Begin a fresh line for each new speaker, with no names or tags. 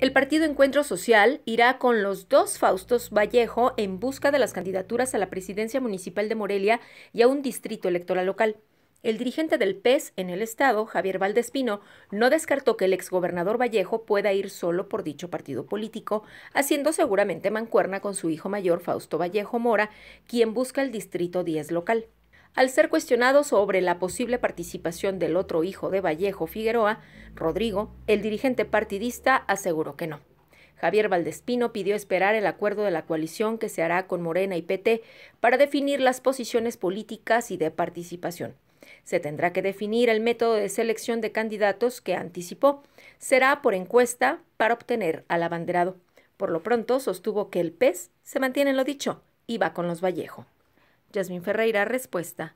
El partido Encuentro Social irá con los dos Faustos Vallejo en busca de las candidaturas a la presidencia municipal de Morelia y a un distrito electoral local. El dirigente del PES en el estado, Javier Valdespino, no descartó que el exgobernador Vallejo pueda ir solo por dicho partido político, haciendo seguramente mancuerna con su hijo mayor Fausto Vallejo Mora, quien busca el distrito 10 local. Al ser cuestionado sobre la posible participación del otro hijo de Vallejo Figueroa, Rodrigo, el dirigente partidista aseguró que no. Javier Valdespino pidió esperar el acuerdo de la coalición que se hará con Morena y PT para definir las posiciones políticas y de participación. Se tendrá que definir el método de selección de candidatos que anticipó. Será por encuesta para obtener al abanderado. Por lo pronto, sostuvo que el PES se mantiene en lo dicho y va con los Vallejo. Yasmín Ferreira, respuesta.